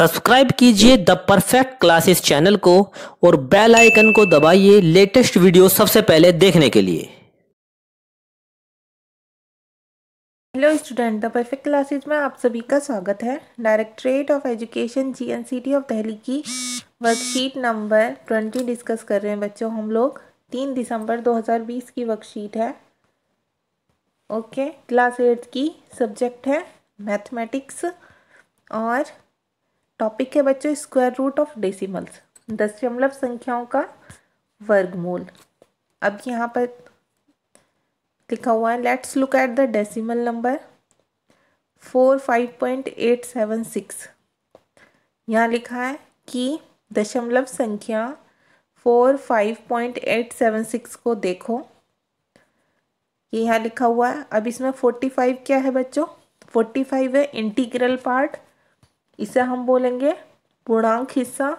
subscribe कीजिए the perfect classes channel को और बेल आइकन को दबाइए लेटेस्ट वीडियो सबसे पहले देखने के लिए hello student the perfect classes में आप सभी का स्वागत है directorate of education GNCT of Delhi की वर्कशीट नंबर ट्वेंटी डिस्कस कर रहे हैं बच्चों हम लोग तीन दिसंबर बीस की वर्कशीट है ओके क्लास एट की सब्जेक्ट है मैथमेटिक्स और टॉपिक है बच्चों स्क्वायर रूट ऑफ डेसिमल्स दशमलव संख्याओं का वर्गमूल अब यहाँ पर लिखा हुआ है let's look at the decimal number four five point eight seven six यहाँ लिखा है कि दशमलव मतलब संख्या four five point eight seven six को देखो ये यहाँ लिखा हुआ है अब इसमें फोर्टी फाइव क्या है बच्चों फोर्टी फाइव है इंटीग्रल पार्ट इसे हम बोलेंगे पूर्णांक हिस्सा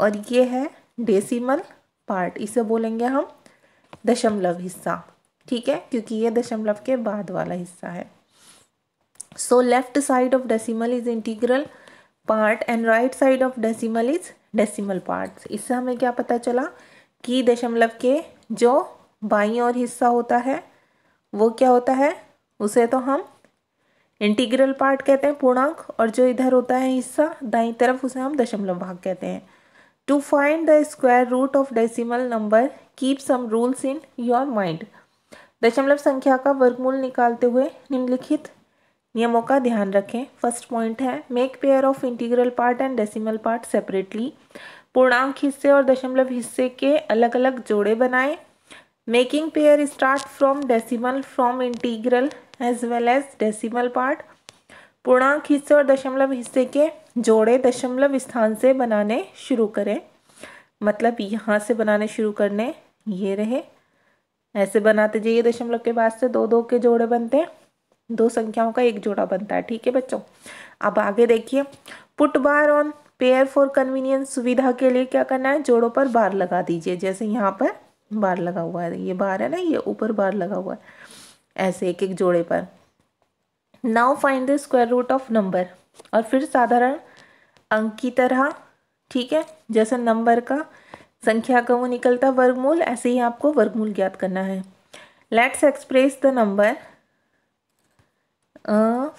और ये है डेसिमल पार्ट इसे बोलेंगे हम दशमलव हिस्सा ठीक है क्योंकि ये दशमलव के बाद वाला हिस्सा है so left side of decimal is integral part and right side of decimal is decimal part इससे हमें क्या पता चला कि दशमलव के जो बाई और हिस्सा होता है वो क्या होता है उसे तो हम इंटीग्रल पार्ट कहते हैं पूर्णांक और जो इधर होता है हिस्सा दाई तरफ उसे हम दशमलव भाग कहते हैं to find the square root of decimal number keep some rules in your mind दशमलव संख्या का वर्गमूल निकालते हुए निम्नलिखित नियमों का ध्यान रखें फर्स्ट पॉइंट है make pair of integral part and decimal part separately पूर्णांक हिस्से और दशमलव हिस्से के अलग अलग जोड़े बनाएं making pair start from decimal from integral as well as decimal part पूर्णांक हिस्से और दशमलव हिस्से के जोड़े दशमलव स्थान से बनाने शुरू करें मतलब यहाँ से बनाने शुरू करने ये रहे ऐसे बनाते जाइए दशमलव के बाद से दो दो के जोड़े बनते हैं दो संख्याओं का एक जोड़ा बनता है ठीक है बच्चों अब आगे देखिए put bar on pair for convenience सुविधा के लिए क्या करना है जोड़ों पर बार लगा दीजिए जैसे यहाँ पर बार लगा हुआ है ये बार है ना ये ऊपर बार लगा हुआ है ऐसे एक एक जोड़े पर now find the square root of number और फिर साधारण अंक की तरह ठीक है जैसे नंबर का संख्या का वो निकलता वर्गमूल ऐसे ही आपको वर्गमूल ज्ञात करना है let's express the number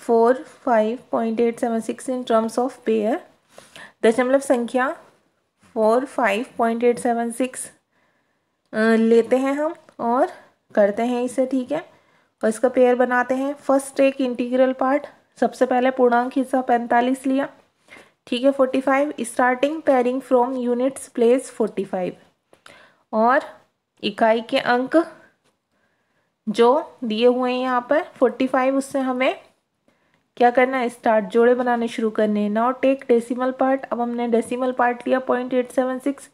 four five point eight seven six in terms of pair दशमलव संख्या four five point eight seven six लेते हैं हम और करते हैं इसे ठीक है और इसका पेयर बनाते हैं फर्स्ट एक इंटीग्रल पार्ट सबसे पहले पूर्णांक हिस्सा पैंतालीस लिया ठीक है forty five starting pairing from units place forty five और इकाई के अंक जो दिए हुए हैं यहाँ पर फोर्टी फाइव उससे हमें क्या करना है स्टार्ट जोड़े बनाने शुरू करने हैं नाउ टेक डेसिमल पार्ट अब हमने डेसिमल पार्ट लिया point eight seven six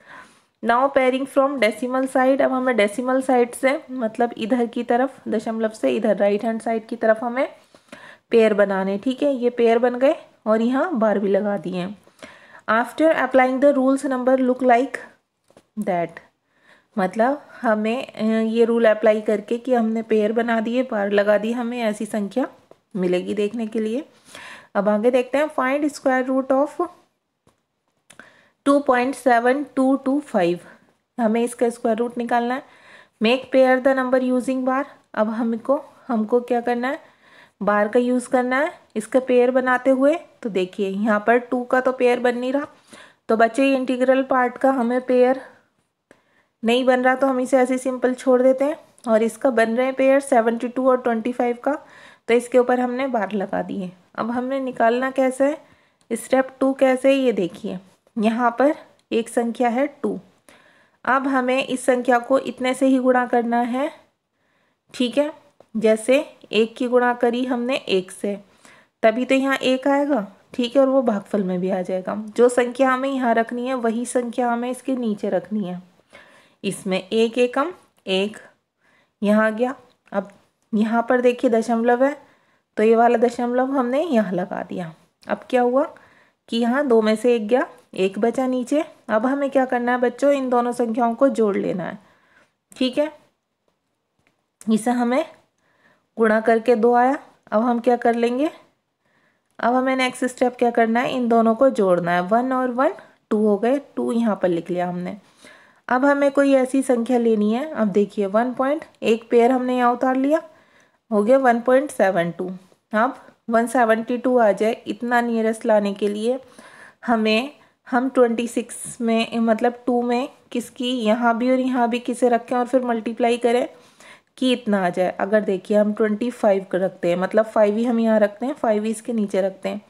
now pairing from decimal side अब हमें डेसिमल साइड से मतलब इधर की तरफ दशमलव से इधर राइट हैंड साइड की तरफ हमें पेयर बनाने ठीक है ये पेयर बन गए और यहाँ बार भी लगा दिए after applying the rules number look like that मतलब हमें ये रूल अप्लाई करके कि हमने पेयर बना दिए बार लगा दी हमें ऐसी संख्या मिलेगी देखने के लिए अब आगे देखते हैं find square root of two point seven two two five हमें इसका स्क्वायर रूट निकालना है make pair the number using bar अब हमको हमको क्या करना है बार का यूज़ करना है इसका पेयर बनाते हुए तो देखिए यहाँ पर टू का तो पेयर बन नहीं रहा तो बचे इंटीग्रल पार्ट का हमें पेयर नहीं बन रहा तो हम इसे ऐसे सिंपल छोड़ देते हैं और इसका बन रहे हैं पेयर सेवेंटी टू और ट्वेंटी फाइव का तो इसके ऊपर हमने बार लगा दिए अब हमने निकालना कैसे है स्टेप टू कैसे है ये देखिए यहाँ पर एक संख्या है टू अब हमें इस संख्या को इतने से ही गुणा करना है ठीक है जैसे एक की गुणा करी हमने एक से तभी तो यहाँ एक आएगा ठीक है और वो भागफल में भी आ जाएगा जो संख्या हमें यहाँ रखनी है वही संख्या हमें इसके नीचे रखनी है इसमें एक एकम एक यहाँ आ गया अब यहाँ पर देखिए दशमलव है तो ये वाला दशमलव हमने यहाँ लगा दिया अब क्या हुआ कि यहाँ दो में से एक गया एक बचा नीचे अब हमें क्या करना है बच्चों इन दोनों संख्याओं को जोड़ लेना है ठीक है इसे हमें गुणा करके दो आया अब हम क्या कर लेंगे अब हमें नेक्स्ट स्टेप क्या करना है इन दोनों को जोड़ना है वन और वन टू हो गए टू यहाँ पर लिख लिया हमने अब हमें कोई ऐसी संख्या लेनी है अब देखिए वन पॉइंट एक पेयर हमने यहाँ उतार लिया हो गया वन पॉइंट सेवन टू अब वन सेवेंटी टू आ जाए इतना नियरेस्ट लाने के लिए हमें हम ट्वेंटी सिक्स में मतलब टू में किसकी यहाँ भी और यहाँ भी किसे रखें और फिर मल्टीप्लाई करें कि इतना आ जाए अगर देखिए हम ट्वेंटी फाइव रखते हैं मतलब फाइव ही हम यहाँ रखते हैं फाइव ही इसके नीचे रखते हैं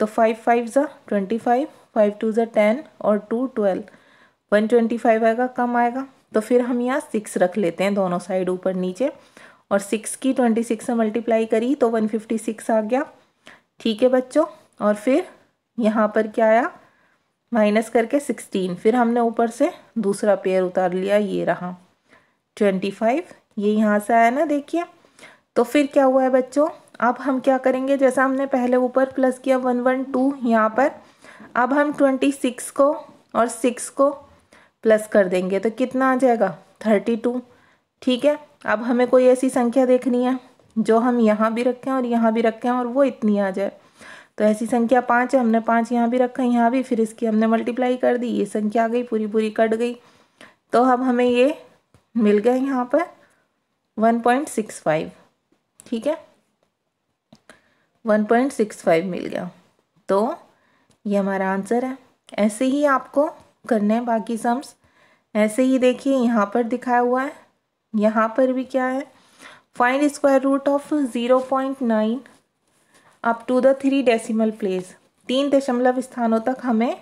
तो फाइव फाइव ज़ा ट्वेंटी फाइव फाइव टू ज़ा टेन और two twelve one twenty five आएगा कम आएगा तो फिर हम यहाँ सिक्स रख लेते हैं दोनों साइड ऊपर नीचे और सिक्स की ट्वेंटी सिक्स से मल्टीप्लाई करी तो वन फिफ्टी सिक्स आ गया ठीक है बच्चों और फिर यहाँ पर क्या आया माइनस करके सिक्सटीन फिर हमने ऊपर से दूसरा पेयर उतार लिया ये रहा ट्वेंटी फाइव ये यहाँ से आया ना देखिए तो फिर क्या हुआ है बच्चों अब हम क्या करेंगे जैसा हमने पहले ऊपर प्लस किया वन वन टू यहाँ पर अब हम ट्वेंटी सिक्स को और सिक्स को प्लस कर देंगे तो कितना आ जाएगा थर्टी टू ठीक है अब हमें कोई ऐसी संख्या देखनी है जो हम यहाँ भी रखें और यहाँ भी रखें और वो इतनी आ जाए तो ऐसी संख्या पाँच है हमने पाँच यहाँ भी रखा यहाँ भी फिर इसकी हमने मल्टीप्लाई कर दी ये संख्या आ गई पूरी पूरी कट गई तो अब हमें ये मिल गया यहाँ पर वन पॉइंट सिक्स फाइव ठीक है वन पॉइंट सिक्स फाइव मिल गया तो ये हमारा आंसर है ऐसे ही आपको करने हैं बाकी सम्स ऐसे ही देखिए यहाँ पर दिखाया हुआ है यहाँ पर भी क्या है find square root of zero point nine up to the three decimal place तीन दशमलव स्थानों तक हमें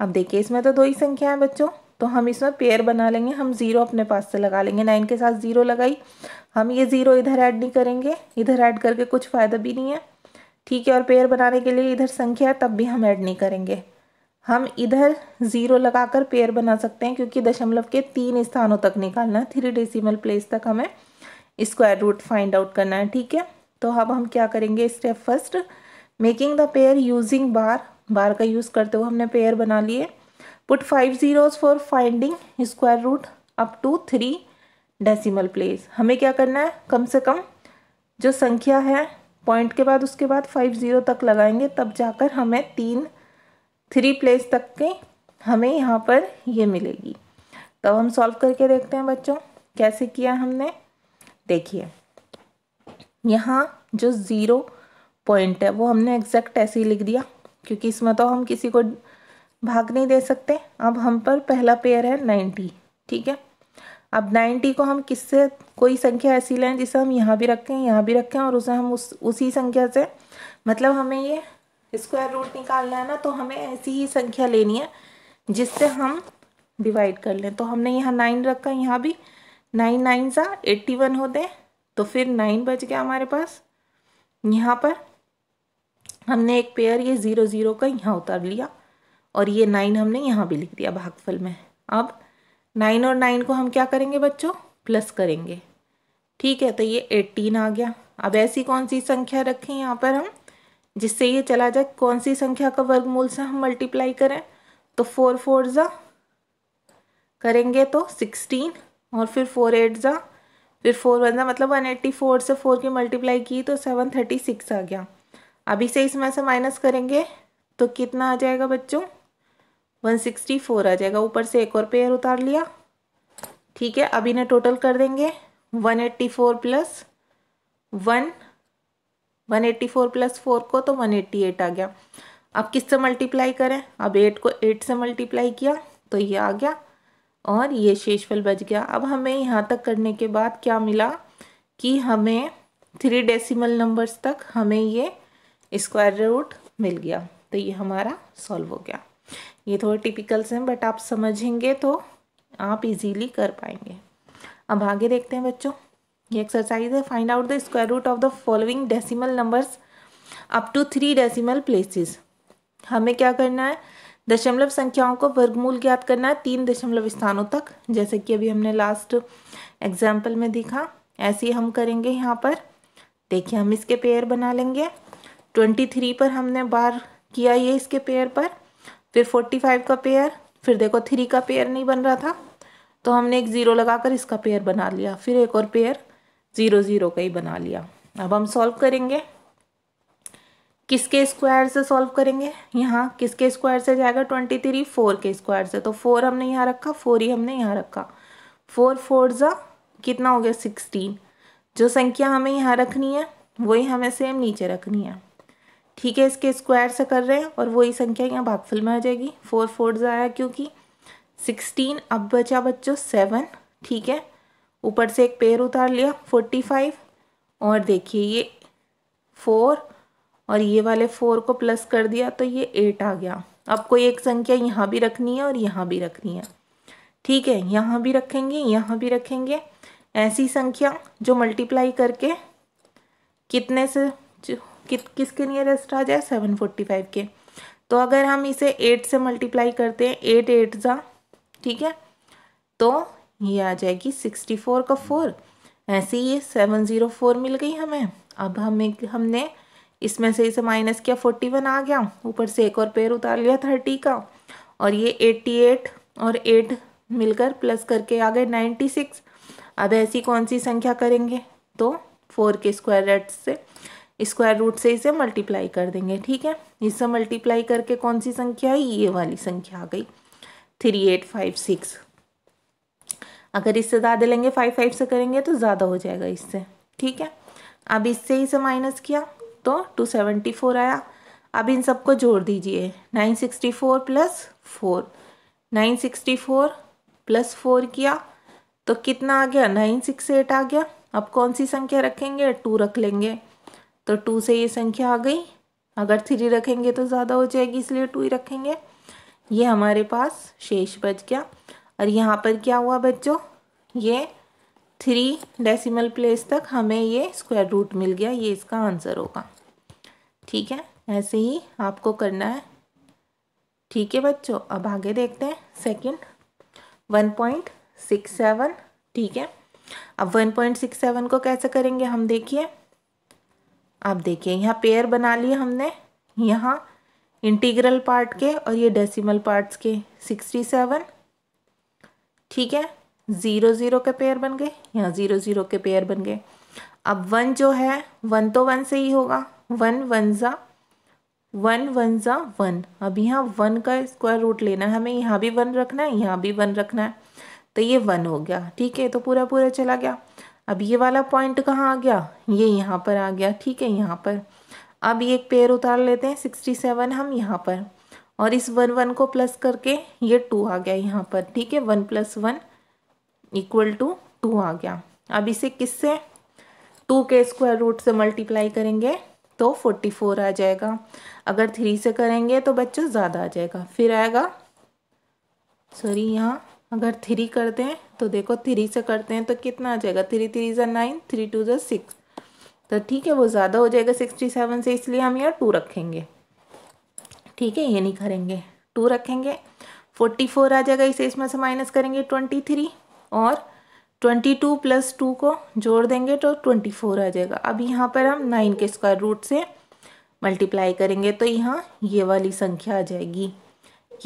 अब देखिए इसमें तो दो ही संख्या है बच्चों तो हम इसमें पेयर बना लेंगे हम ज़ीरो अपने पास से लगा लेंगे नाइन के साथ ज़ीरो लगाई हम ये ज़ीरो इधर ऐड नहीं करेंगे इधर ऐड करके कुछ फ़ायदा भी नहीं है ठीक है और पेयर बनाने के लिए इधर संख्या है तब भी हम ऐड नहीं करेंगे हम इधर ज़ीरो लगाकर पेयर बना सकते हैं क्योंकि दशमलव के तीन स्थानों तक निकालना है थ्री डेसिमल प्लेस तक हमें स्क्वायर रूट फाइंड आउट करना है ठीक है तो अब हम क्या करेंगे step first making the pair using bar bar का यूज़ करते हुए हमने पेयर बना लिए put five zeros for finding square root up to three decimal place हमें क्या करना है कम से कम जो संख्या है पॉइंट के बाद उसके बाद फाइव ज़ीरो तक लगाएंगे तब जाकर हमें तीन थ्री प्लेस तक के हमें यहाँ पर ये मिलेगी तो हम सॉल्व करके देखते हैं बच्चों कैसे किया हमने देखिए यहाँ जो ज़ीरो पॉइंट है वो हमने एग्जैक्ट ऐसे ही लिख दिया क्योंकि इसमें तो हम किसी को भाग नहीं दे सकते अब हम पर पहला पेयर है नाइन्टी ठीक है अब नाइन्टी को हम किससे कोई संख्या ऐसी लें जिसे हम यहाँ भी रखें यहाँ भी रखें और उसे हम उस उसी संख्या से मतलब हमें ये स्क्वायर रूट निकालना है ना तो हमें ऐसी ही संख्या लेनी है जिससे हम डिवाइड कर लें तो हमने यहाँ नाइन रखा यहाँ भी नाइन नाइन सा एट्टी वन होते तो फिर नाइन बच गया हमारे पास यहाँ पर हमने एक पेयर ये ज़ीरो ज़ीरो का यहाँ उतार लिया और ये नाइन हमने यहाँ भी लिख दिया भागफल में अब नाइन और नाइन को हम क्या करेंगे बच्चों प्लस करेंगे ठीक है तो ये एट्टीन आ गया अब ऐसी कौन सी संख्या रखें यहाँ पर हम जिससे ये चला जाए कौन सी संख्या का वर्गमूल से हम मल्टीप्लाई करें तो फोर फोर ज़ा करेंगे तो सिक्सटीन और फिर फोर एट ज़ा फिर फोर वन ज़ा मतलब वन एट्टी फोर से फोर की मल्टीप्लाई की तो सेवन थर्टी सिक्स आ गया अभी से इसमें से माइनस करेंगे तो कितना आ जाएगा बच्चों वन सिक्सटी फोर आ जाएगा ऊपर से एक और पेयर उतार लिया ठीक है अभी ने टोटल कर देंगे one eighty four plus one one eighty four plus four को तो वन एट्टी एट आ गया अब किससे मल्टीप्लाई करें अब एट को एट से मल्टीप्लाई किया तो ये आ गया और ये शेषफल बच गया अब हमें यहाँ तक करने के बाद क्या मिला कि हमें थ्री डेसिमल नंबर्स तक हमें ये स्क्वायर रूट मिल गया तो ये हमारा सॉल्व हो गया ये थोड़े टिपिकल्स हैं बट आप समझेंगे तो आप इजीली कर पाएंगे अब आगे देखते हैं बच्चों ये एक्सरसाइज है find out the square root of the following decimal numbers up to three decimal places हमें क्या करना है दशमलव संख्याओं को वर्गमूल ज्ञात करना है तीन दशमलव स्थानों तक जैसे कि अभी हमने लास्ट एग्जाम्पल में देखा ऐसे ही हम करेंगे यहाँ पर देखिए हम इसके पेयर बना लेंगे ट्वेंटी थ्री पर हमने बार किया ये इसके पेयर पर फिर फोर्टी फाइव का पेयर फिर देखो थ्री का पेयर नहीं बन रहा था तो हमने एक ज़ीरो लगाकर इसका पेयर बना लिया फिर एक और पेयर ज़ीरो ज़ीरो का ही बना लिया अब हम सॉल्व करेंगे किसके स्क्वायर से सॉल्व करेंगे यहाँ किसके स्क्वायर से जाएगा ट्वेंटी थ्री फोर के स्क्वायर से तो फोर हमने यहाँ रखा फोर ही हमने यहाँ रखा फोर फोर ज़ा कितना हो गया सिक्सटीन जो संख्या हमें यहाँ रखनी है वही हमें सेम नीचे रखनी है ठीक है इसके स्क्वायर से कर रहे हैं और वही संख्या यहाँ भागफल में आ जाएगी फोर फोर ज़ा आया क्योंकि सिक्सटीन अब बचा बच्चों सेवन ठीक है ऊपर से एक पेड़ उतार लिया फोर्टी फाइव और देखिए ये फोर और ये वाले फोर को प्लस कर दिया तो ये एट आ गया अब कोई एक संख्या यहाँ भी रखनी है और यहाँ भी रखनी है ठीक है यहाँ भी रखेंगे यहाँ भी रखेंगे ऐसी संख्या जो मल्टीप्लाई करके कितने से कि, किसके नियरेस्ट आ जाए सेवन फोर्टी फाइव के तो अगर हम इसे एट से मल्टीप्लाई करते हैं एट एट ज़ा ठीक है तो ये आ जाएगी सिक्सटी फोर का फोर ऐसे ही सेवन ज़ीरो फोर मिल गई हमें अब हमें हमने इसमें से इसे माइनस किया फोर्टी वन आ गया ऊपर से एक और पेयर उतार लिया थर्टी का और ये एट्टी एट और एट मिलकर प्लस करके आ गए नाइन्टी सिक्स अब ऐसी कौन सी संख्या करेंगे तो फोर के स्क्वायर रेट से स्क्वायर रूट से इसे मल्टीप्लाई कर देंगे ठीक है इससे मल्टीप्लाई करके कौन सी संख्या है ये वाली संख्या आ गई थ्री एट फाइव सिक्स अगर इससे ज़्यादा लेंगे फाइव फाइव से करेंगे तो ज़्यादा हो जाएगा इससे ठीक है अब इससे इसे माइनस किया तो टू सेवेंटी फोर आया अब इन सबको जोड़ दीजिए nine sixty four plus four nine sixty four plus four किया तो कितना आ गया नाइन सिक्स एट आ गया अब कौन सी संख्या रखेंगे टू रख लेंगे तो टू से ये संख्या आ गई अगर थ्री रखेंगे तो ज़्यादा हो जाएगी इसलिए टू ही रखेंगे ये हमारे पास शेष बच गया और यहाँ पर क्या हुआ बच्चों ये थ्री डेसिमल प्लेस तक हमें ये स्क्वायर रूट मिल गया ये इसका आंसर होगा ठीक है ऐसे ही आपको करना है ठीक है बच्चों अब आगे देखते हैं second one point six seven ठीक है अब वन पॉइंट सिक्स सेवन को कैसे करेंगे हम देखिए आप देखिए यहाँ पेयर बना लिए हमने यहाँ इंटीग्रल पार्ट के और ये डेसिमल पार्ट्स के सिक्सटी सेवन ठीक है ज़ीरो ज़ीरो के पेयर बन गए यहाँ ज़ीरो ज़ीरो के पेयर बन गए अब वन जो है वन तो वन से ही होगा वन वन ज़ा वन वन ज़ा वन अब यहाँ वन का स्क्वायर रूट लेना है हमें यहाँ भी वन रखना है यहाँ भी वन रखना है तो ये वन हो गया ठीक है तो पूरा पूरा चला गया अब ये वाला पॉइंट कहाँ आ गया ये यहाँ पर आ गया ठीक है यहाँ पर अब ये एक पेयर उतार लेते हैं सिक्सटी सेवन हम यहाँ पर और इस वन वन को प्लस करके ये टू आ गया यहाँ पर ठीक है one plus one equal to two आ गया अब इसे किससे टू के स्क्वायर रूट से मल्टीप्लाई करेंगे तो फोर्टी फोर आ जाएगा अगर थ्री से करेंगे तो बच्चों ज़्यादा आ जाएगा फिर आएगा सॉरी यहाँ अगर थ्री करते हैं तो देखो थ्री से करते हैं तो कितना आ जाएगा थ्री थ्री ज़ा नाइन थ्री टू ज़ा सिक्स तो ठीक है वो ज़्यादा हो जाएगा सिक्सटी सेवन से इसलिए हम यहाँ टू रखेंगे ठीक है ये नहीं करेंगे टू रखेंगे फोर्टी फोर आ जाएगा इसे इसमें से माइनस करेंगे ट्वेंटी थ्री और ट्वेंटी टू प्लस टू को जोड़ देंगे तो ट्वेंटी फोर आ जाएगा अब यहाँ पर हम नाइन के स्क्वायर रूट से मल्टीप्लाई करेंगे तो यहाँ ये वाली संख्या आ जाएगी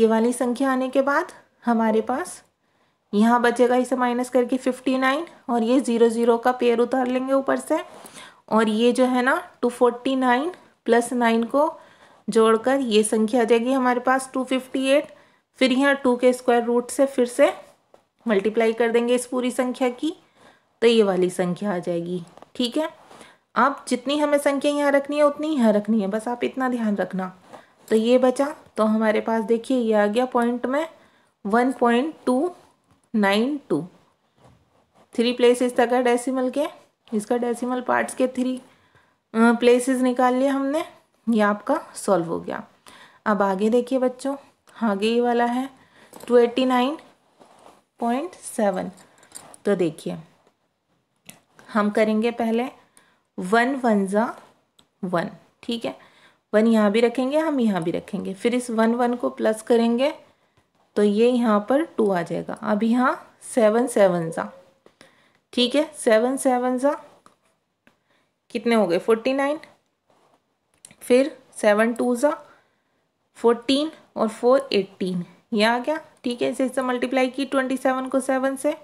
ये वाली संख्या आने के बाद हमारे पास यहाँ बचेगा इसे माइनस करके फिफ्टी नाइन और ये ज़ीरो ज़ीरो का पेयर उतार लेंगे ऊपर से और ये जो है ना two forty nine plus nine को जोड़कर ये संख्या आ जाएगी हमारे पास टू फिफ्टी एट फिर यहाँ टू के स्क्वायर रूट से फिर से मल्टीप्लाई कर देंगे इस पूरी संख्या की तो ये वाली संख्या आ जाएगी ठीक है आप जितनी हमें संख्या यहाँ रखनी है उतनी यहाँ रखनी है बस आप इतना ध्यान रखना तो ये बचा तो हमारे पास देखिए ये आ गया पॉइंट में one point two nine two three places तक है डेसिमल के इसका डेसिमल पार्ट्स के थ्री प्लेसेस निकाल लिए हमने ये आपका सॉल्व हो गया अब आगे देखिए बच्चों आगे ये वाला है two eighty nine point seven तो देखिए हम करेंगे पहले वन वन ज़ा वन ठीक है वन यहाँ भी रखेंगे हम यहाँ भी रखेंगे फिर इस वन वन को प्लस करेंगे तो ये यहाँ पर टू आ जाएगा अब यहाँ सेवन सेवन ज़ा ठीक है सेवन सेवन ज़ा कितने हो गए फोर्टी नाइन फिर सेवन टू ज़ा फोर्टीन और फोर एट्टीन ये आ गया ठीक है इसे इससे मल्टीप्लाई की ट्वेंटी सेवन को सेवन से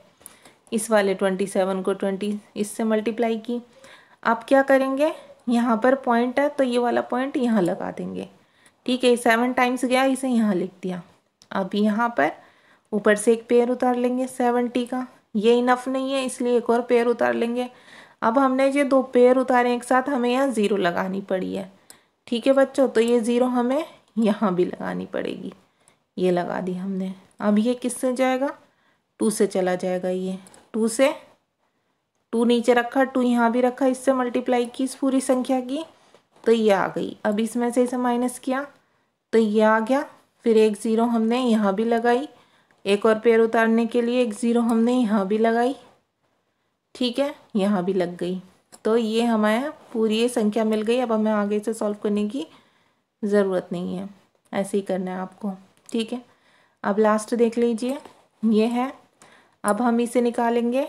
इस वाले ट्वेंटी सेवन को ट्वेंटी इससे मल्टीप्लाई की आप क्या करेंगे यहाँ पर पॉइंट है तो ये वाला पॉइंट यहाँ लगा देंगे ठीक है सेवन टाइम्स गया इसे यहाँ लिख दिया अब यहाँ पर ऊपर से एक पेयर उतार लेंगे सेवेंटी का ये इनफ नहीं है इसलिए एक और पेयर उतार लेंगे अब हमने ये दो पेयर उतारे एक साथ हमें यहाँ ज़ीरो लगानी पड़ी है ठीक है बच्चों तो ये ज़ीरो हमें यहाँ भी लगानी पड़ेगी ये लगा दी हमने अब ये किससे जाएगा टू से चला जाएगा ये टू से टू नीचे रखा टू यहाँ भी रखा इससे मल्टीप्लाई की इस पूरी संख्या की तो ये आ गई अब इसमें से इसे माइनस किया तो ये आ गया फिर एक ज़ीरो हमने यहाँ भी लगाई एक और पेड़ उतारने के लिए एक ज़ीरो हमने यहाँ भी लगाई ठीक है यहाँ भी लग गई तो ये हमें पूरी ये संख्या मिल गई अब हमें आगे से सॉल्व करने की ज़रूरत नहीं है ऐसे ही करना है आपको ठीक है अब लास्ट देख लीजिए ये है अब हम इसे निकालेंगे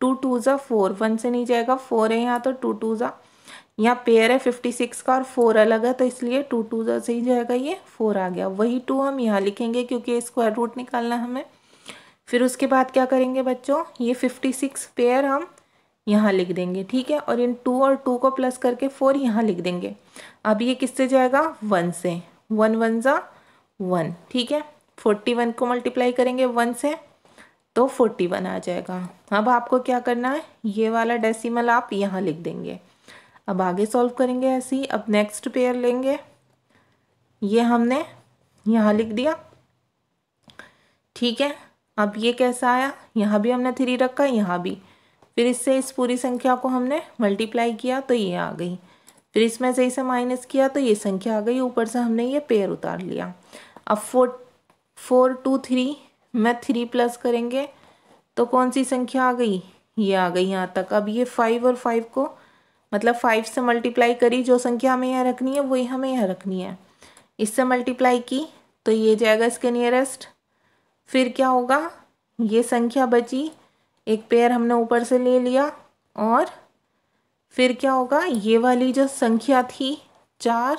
टू टू ज़ा फोर वन से नहीं जाएगा फोर है यहाँ तो टू टू ज़ा यहाँ पेयर है फिफ्टी सिक्स का और फोर अलग है तो इसलिए टू टू ज़ा से ही जाएगा ये फोर आ गया वही टू हम यहाँ लिखेंगे क्योंकि स्क्वायर रूट निकालना है हमें फिर उसके बाद क्या करेंगे बच्चों ये फिफ्टी सिक्स पेयर हम यहाँ लिख देंगे ठीक है और इन टू और टू को प्लस करके फोर यहाँ लिख देंगे अब ये किससे जाएगा वन से वन वन ज़ा वन ठीक है फोर्टी वन को मल्टीप्लाई करेंगे वन से तो फोर्टी वन आ जाएगा अब आपको क्या करना है ये वाला डेसिमल आप यहाँ लिख देंगे अब आगे सॉल्व करेंगे ऐसे ही अब नेक्स्ट पेयर लेंगे ये हमने यहाँ लिख दिया ठीक है अब ये कैसा आया यहाँ भी हमने थ्री रखा यहाँ भी फिर इससे इस पूरी संख्या को हमने मल्टीप्लाई किया तो ये आ गई फिर इसमें से इसे माइनस किया तो ये संख्या आ गई ऊपर से हमने ये पेयर उतार लिया अब फोर फोर टू थ्री में थ्री प्लस करेंगे तो कौन सी संख्या आ गई ये आ गई यहाँ तक अब ये फाइव और फाइव को मतलब फाइव से मल्टीप्लाई करी जो संख्या हमें यहाँ रखनी है वही हमें यहाँ रखनी है इससे मल्टीप्लाई की तो ये जाएगा इसके नियरेस्ट फिर क्या होगा ये संख्या बची एक पेयर हमने ऊपर से ले लिया और फिर क्या होगा ये वाली जो संख्या थी चार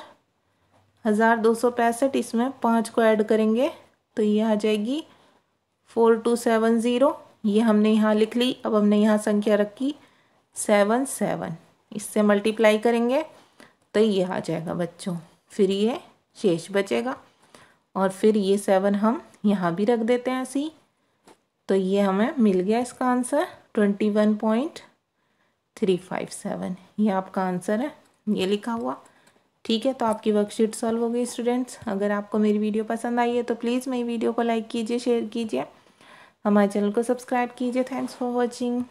हज़ार दो सौ पैंसठ इसमें पाँच को ऐड करेंगे तो ये आ जाएगी फोर टू सेवन ज़ीरो ये हमने यहाँ लिख ली अब हमने यहाँ संख्या रखी सेवन सेवन इससे मल्टीप्लाई करेंगे तो ये आ जाएगा बच्चों फिर ये शेष बचेगा और फिर ये सेवन हम यहाँ भी रख देते हैं ऐसे तो ये हमें मिल गया इसका answer twenty one point three five seven ये आपका आंसर है ये लिखा हुआ ठीक है तो आपकी वर्कशीट सॉल्व हो गई स्टूडेंट्स अगर आपको मेरी वीडियो पसंद आई है तो प्लीज़ मेरी वीडियो को लाइक कीजिए शेयर कीजिए हमारे चैनल को सब्सक्राइब कीजिए थैंक्स फॉर वॉचिंग